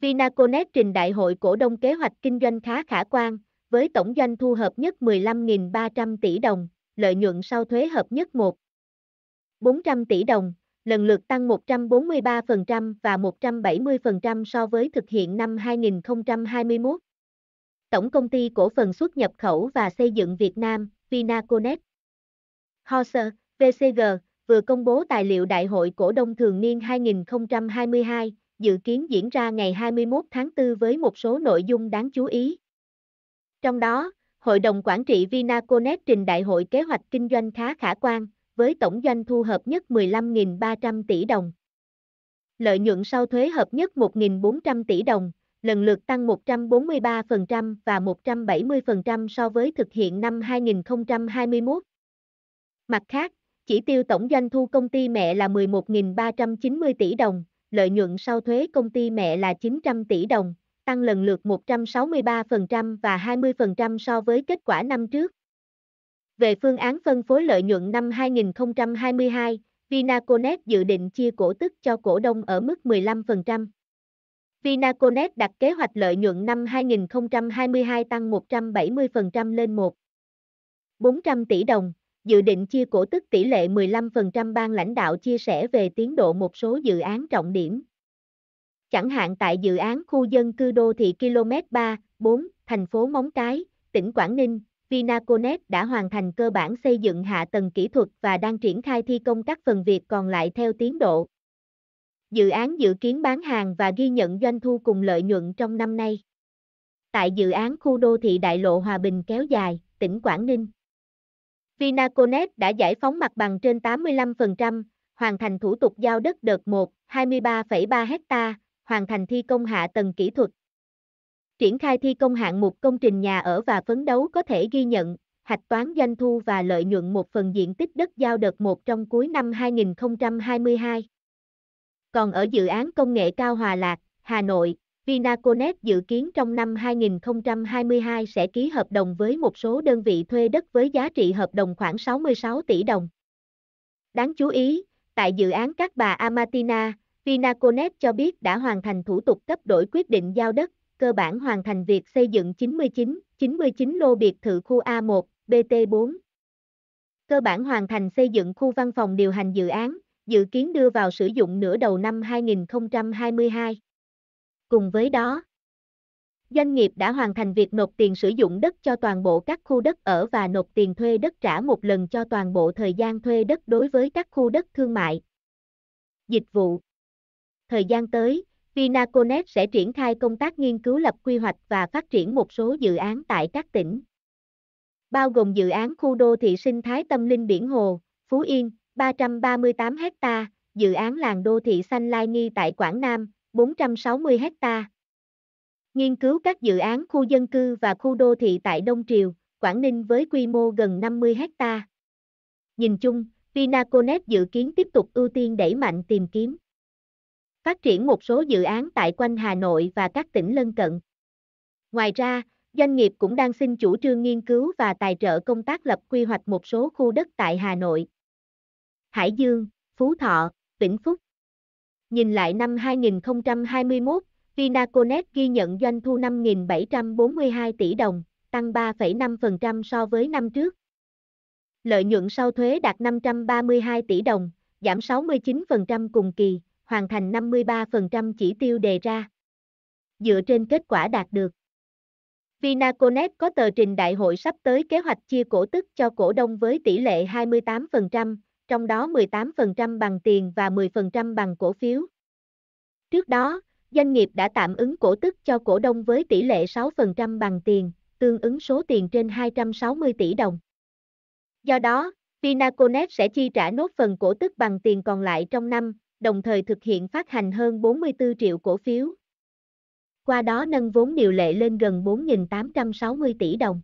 Vinaconex trình đại hội cổ đông kế hoạch kinh doanh khá khả quan, với tổng doanh thu hợp nhất 15.300 tỷ đồng, lợi nhuận sau thuế hợp nhất 1. 400 tỷ đồng, lần lượt tăng 143% và 170% so với thực hiện năm 2021. Tổng công ty cổ phần xuất nhập khẩu và xây dựng Việt Nam, Vinaconex. Horser, VCG, vừa công bố tài liệu đại hội cổ đông thường niên 2022, dự kiến diễn ra ngày 21 tháng 4 với một số nội dung đáng chú ý. Trong đó, Hội đồng Quản trị Vinaconex trình đại hội kế hoạch kinh doanh khá khả quan, với tổng doanh thu hợp nhất 15.300 tỷ đồng. Lợi nhuận sau thuế hợp nhất 1.400 tỷ đồng, lần lượt tăng 143% và 170% so với thực hiện năm 2021. Mặt khác, chỉ tiêu tổng doanh thu công ty mẹ là 11.390 tỷ đồng, lợi nhuận sau thuế công ty mẹ là 900 tỷ đồng, tăng lần lượt 163% và 20% so với kết quả năm trước. Về phương án phân phối lợi nhuận năm 2022, Vinaconex dự định chia cổ tức cho cổ đông ở mức 15%. Vinaconex đặt kế hoạch lợi nhuận năm 2022 tăng 170% lên 1. 400 tỷ đồng, dự định chia cổ tức tỷ lệ 15% ban lãnh đạo chia sẻ về tiến độ một số dự án trọng điểm. Chẳng hạn tại dự án khu dân cư đô thị km 3, 4, thành phố Móng Cái, tỉnh Quảng Ninh, Vinaconex đã hoàn thành cơ bản xây dựng hạ tầng kỹ thuật và đang triển khai thi công các phần việc còn lại theo tiến độ. Dự án dự kiến bán hàng và ghi nhận doanh thu cùng lợi nhuận trong năm nay. Tại dự án khu đô thị Đại lộ Hòa Bình kéo dài, tỉnh Quảng Ninh, Vinaconex đã giải phóng mặt bằng trên 85%, hoàn thành thủ tục giao đất đợt 1, 23,3 ha, hoàn thành thi công hạ tầng kỹ thuật. Triển khai thi công hạng mục công trình nhà ở và phấn đấu có thể ghi nhận, hạch toán doanh thu và lợi nhuận một phần diện tích đất giao đợt 1 trong cuối năm 2022. Còn ở dự án công nghệ cao Hòa Lạc, Hà Nội, Vinaconex dự kiến trong năm 2022 sẽ ký hợp đồng với một số đơn vị thuê đất với giá trị hợp đồng khoảng 66 tỷ đồng. Đáng chú ý, tại dự án Các Bà Amatina, Vinaconex cho biết đã hoàn thành thủ tục cấp đổi quyết định giao đất, cơ bản hoàn thành việc xây dựng 99, 99 lô biệt thự khu A1, BT4. Cơ bản hoàn thành xây dựng khu văn phòng điều hành dự án, dự kiến đưa vào sử dụng nửa đầu năm 2022. Cùng với đó, doanh nghiệp đã hoàn thành việc nộp tiền sử dụng đất cho toàn bộ các khu đất ở và nộp tiền thuê đất trả một lần cho toàn bộ thời gian thuê đất đối với các khu đất thương mại. Dịch vụ Thời gian tới, Vinaconex sẽ triển khai công tác nghiên cứu lập quy hoạch và phát triển một số dự án tại các tỉnh, bao gồm dự án khu đô thị sinh thái tâm linh biển hồ, Phú Yên, 338 ha, dự án làng đô thị xanh Lai Nghi tại Quảng Nam, 460 ha. Nghiên cứu các dự án khu dân cư và khu đô thị tại Đông Triều, Quảng Ninh với quy mô gần 50 ha. Nhìn chung, Vinaconex dự kiến tiếp tục ưu tiên đẩy mạnh tìm kiếm phát triển một số dự án tại quanh Hà Nội và các tỉnh lân cận. Ngoài ra, doanh nghiệp cũng đang xin chủ trương nghiên cứu và tài trợ công tác lập quy hoạch một số khu đất tại Hà Nội, Hải Dương, Phú Thọ, Vĩnh Phúc, Nhìn lại năm 2021, Vinaconex ghi nhận doanh thu 5.742 tỷ đồng, tăng 3,5% so với năm trước. Lợi nhuận sau thuế đạt 532 tỷ đồng, giảm 69% cùng kỳ, hoàn thành 53% chỉ tiêu đề ra. Dựa trên kết quả đạt được, Vinaconex có tờ trình đại hội sắp tới kế hoạch chia cổ tức cho cổ đông với tỷ lệ 28%, trong đó 18% bằng tiền và 10% bằng cổ phiếu. Trước đó, doanh nghiệp đã tạm ứng cổ tức cho cổ đông với tỷ lệ 6% bằng tiền, tương ứng số tiền trên 260 tỷ đồng. Do đó, Vinaconex sẽ chi trả nốt phần cổ tức bằng tiền còn lại trong năm, đồng thời thực hiện phát hành hơn 44 triệu cổ phiếu. Qua đó nâng vốn điều lệ lên gần 4.860 tỷ đồng.